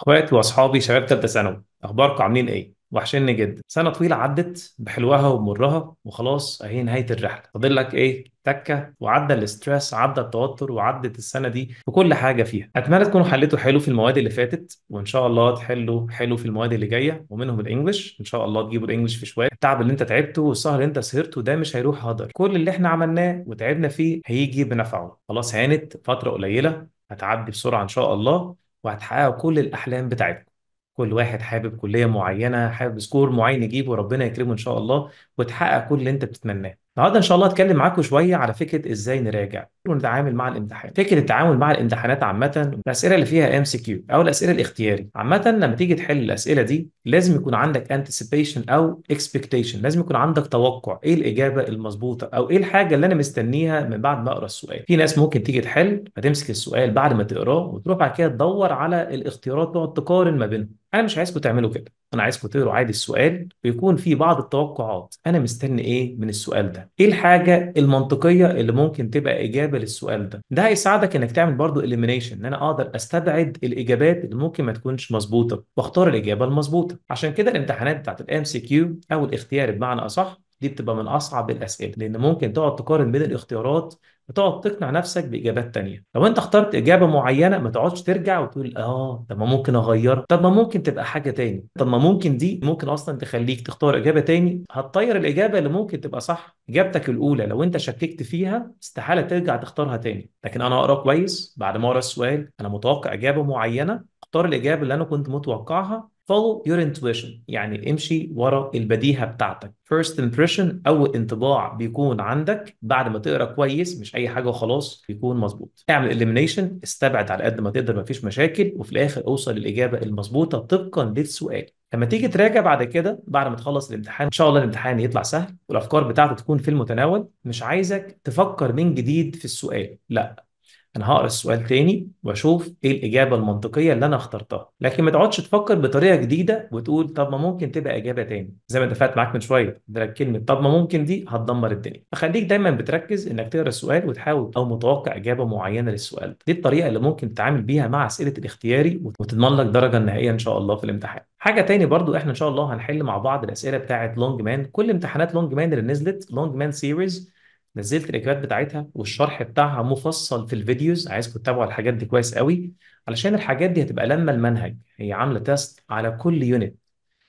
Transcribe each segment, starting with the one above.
اخواتي واصحابي شباب ثالثه ثانوي اخباركم عاملين ايه وحشني جدا سنه طويله عدت بحلوها ومرها وخلاص اهي نهايه الرحله فاضل لك ايه تكه وعدى الاستريس عدى التوتر وعدت السنه دي كل حاجه فيها اتمنى تكونوا حليتوا حلو في المواد اللي فاتت وان شاء الله تحلوا حلو في المواد اللي جايه ومنهم الانجليش ان شاء الله تجيبوا الانجليش في شويه التعب اللي انت تعبته والسهر اللي انت سهرته ده مش هيروح هدر كل اللي احنا عملناه وتعبنا فيه هيجي بنفعه خلاص هانت فتره قليله هتعدي بسرعه ان شاء الله وهتحققوا كل الأحلام بتاعتكم كل واحد حابب كلية معينة حابب سكور معين يجيبه ربنا يكرمه إن شاء الله وتحقق كل اللي أنت بتتمناه النهارده ان شاء الله هتكلم معاكم شويه على فكره ازاي نراجع ونتعامل مع الامتحان فكره التعامل مع الامتحانات عامه الاسئله اللي فيها ام سي كيو او الاسئله الاختياري عامه لما تيجي تحل الاسئله دي لازم يكون عندك انتسيبيشن او اكسبكتيشن لازم يكون عندك توقع ايه الاجابه المظبوطه او ايه الحاجه اللي انا مستنيها من بعد ما اقرا السؤال في ناس ممكن تيجي تحل فتمسك السؤال بعد ما تقراه وتروح بعد كده تدور على الاختيارات تقعد تقارن ما بينهم انا مش عايزكم تعملوا كده انا عايزكم تقروا عادي السؤال ويكون في بعض التوقعات انا مستني ايه من السؤال ده ايه الحاجه المنطقيه اللي ممكن تبقى اجابه للسؤال ده ده هيساعدك انك تعمل برضو اليمينيشن ان انا اقدر استبعد الاجابات اللي ممكن ما تكونش مظبوطه واختار الاجابه المظبوطه عشان كده الامتحانات بتاعت الام سي كيو او الاختيار بمعنى اصح دي بتبقى من اصعب الاسئله لان ممكن تقعد تقارن بين الاختيارات وتقعد تقنع نفسك باجابات تانية لو انت اخترت اجابه معينه ما تقعدش ترجع وتقول اه طب ما ممكن اغيرها طب ما ممكن تبقى حاجه تاني طب ما ممكن دي ممكن اصلا تخليك تختار اجابه تاني هتطير الاجابه اللي ممكن تبقى صح اجابتك الاولى لو انت شككت فيها استحاله ترجع تختارها تاني لكن انا اقرا كويس بعد ما اقرا السؤال انا متوقع اجابه معينه اختار الاجابه اللي انا كنت متوقعها follow your intuition يعني امشي ورا البديهة بتاعتك first impression أول انطباع بيكون عندك بعد ما تقرا كويس مش أي حاجة وخلاص بيكون مظبوط اعمل elimination استبعد على قد ما تقدر مفيش مشاكل وفي الآخر اوصل للإجابة المظبوطة طبقا للسؤال لما تيجي تراجع بعد كده بعد ما تخلص الامتحان ان شاء الله الامتحان يطلع سهل والافكار بتاعته تكون في المتناول مش عايزك تفكر من جديد في السؤال لا انا هقرا السؤال تاني واشوف ايه الاجابه المنطقيه اللي انا اخترتها لكن ما تقعدش تفكر بطريقه جديده وتقول طب ما ممكن تبقى اجابه تاني زي ما اتفقت معاك من شويه ده كلمه طب ما ممكن دي هتدمر الدنيا فخليك دايما بتركز انك تقرا السؤال وتحاول او متوقع اجابه معينه للسؤال دي الطريقه اللي ممكن تتعامل بيها مع اسئله الاختياري وتضمن لك درجه نهائيه ان شاء الله في الامتحان حاجه تاني برضو احنا ان شاء الله هنحل مع بعض الاسئله بتاعه لونج مان كل امتحانات لونج مان اللي نزلت لونج مان سيريز نزلت الاجابات بتاعتها والشرح بتاعها مفصل في الفيديوز عايزكم تتابعوا الحاجات دي كويس قوي علشان الحاجات دي هتبقى لما المنهج هي عامله تيست على كل يونت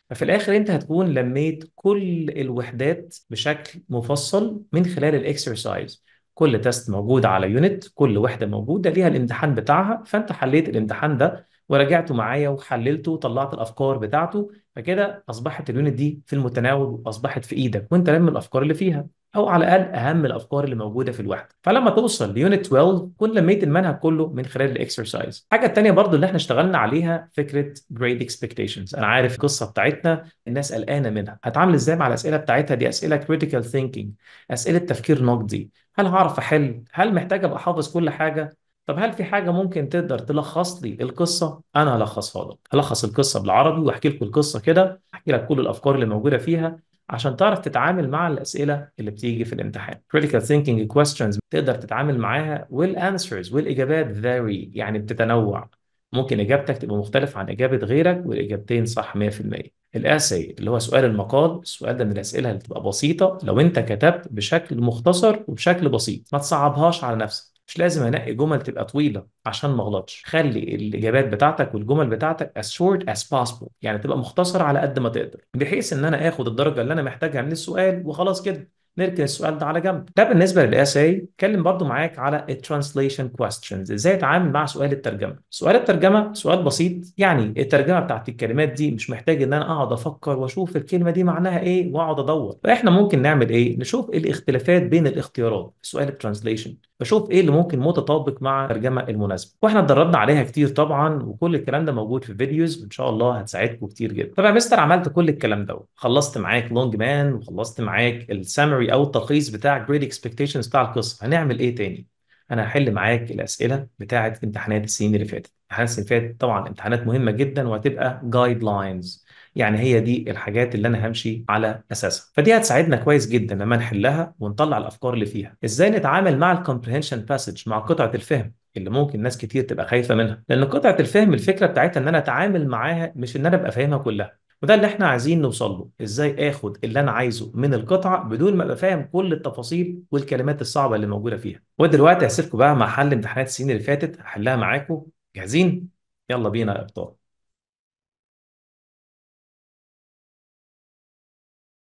ففي الاخر انت هتكون لميت كل الوحدات بشكل مفصل من خلال الاكسرسايز كل تيست موجود على يونت كل وحده موجوده ليها الامتحان بتاعها فانت حليت الامتحان ده وراجعته معايا وحللته وطلعت الافكار بتاعته فكده اصبحت اليونت دي في المتناول واصبحت في ايدك وانت لم الافكار اللي فيها او على الاقل اهم الافكار اللي موجوده في الوحده فلما توصل ليونت 12 كنت لميت المنهج كله من خلال الاكسرسايز الحاجه الثانيه برضو اللي احنا اشتغلنا عليها فكره جريد اكسبكتيشنز انا عارف القصه بتاعتنا الناس قلقانه منها هتعامل ازاي مع الاسئله بتاعتها دي اسئله كريتيكال ثينكينج اسئله تفكير نقدي هل هعرف احل هل محتاج ابقى حافظ كل حاجه طب هل في حاجه ممكن تقدر تلخص لي القصه انا هلخصها لك هلخص القصه بالعربي واحكي لكم القصه كده احكي لك كل الافكار اللي موجوده فيها عشان تعرف تتعامل مع الاسئله اللي بتيجي في الامتحان. critical thinking questions تقدر تتعامل معاها والانسرز والاجابات vary يعني بتتنوع. ممكن اجابتك تبقى مختلفه عن اجابه غيرك والاجابتين صح 100%. الاسي اللي هو سؤال المقال، السؤال ده من الاسئله اللي بتبقى بسيطه لو انت كتبت بشكل مختصر وبشكل بسيط، ما تصعبهاش على نفسك. مش لازم انقي جمل تبقى طويله عشان ما اغلطش خلي الاجابات بتاعتك والجمل بتاعتك as short as possible يعني تبقى مختصره على قد ما تقدر بحيث ان انا اخد الدرجه اللي انا محتاجها من السؤال وخلاص كده نركن السؤال ده على جنب ده بالنسبه للاساي اتكلم برضو معاك على الترانسليشن كويستشنز ازاي اتعامل مع سؤال الترجمه سؤال الترجمه سؤال بسيط يعني الترجمه بتاعت الكلمات دي مش محتاج ان انا اقعد افكر واشوف الكلمه دي معناها ايه واقعد ادور فاحنا ممكن نعمل ايه نشوف الاختلافات بين الاختيارات سؤال الترانسليشن بشوف ايه اللي ممكن متطابق مع الترجمه المناسبه واحنا اتدربنا عليها كتير طبعا وكل الكلام ده موجود في فيديوز وان شاء الله هتساعدكم كتير جدا طبعا مستر عملت كل الكلام ده خلصت معاك لونج مان وخلصت معاك السامري او التلخيص بتاع جريد اكسبكتيشنز بتاع القصه هنعمل ايه تاني انا هحل معاك الاسئله بتاعه امتحانات السنين اللي فاتت امتحانات السنين اللي فاتت طبعا امتحانات مهمه جدا وهتبقى جايد لاينز يعني هي دي الحاجات اللي انا همشي على اساسها فدي هتساعدنا كويس جدا لما نحلها ونطلع الافكار اللي فيها ازاي نتعامل مع الكومبريهنشن باسج مع قطعه الفهم اللي ممكن ناس كتير تبقى خايفه منها لان قطعه الفهم الفكره بتاعتها ان انا اتعامل معاها مش ان انا ابقى فاهمها كلها وده اللي احنا عايزين نوصل له ازاي اخد اللي انا عايزه من القطعه بدون ما ابقى فاهم كل التفاصيل والكلمات الصعبه اللي موجوده فيها ودلوقتي هسيبكم بقى مع حل امتحانات السنين اللي فاتت هحلها معاكم جاهزين يلا بينا يا ابطال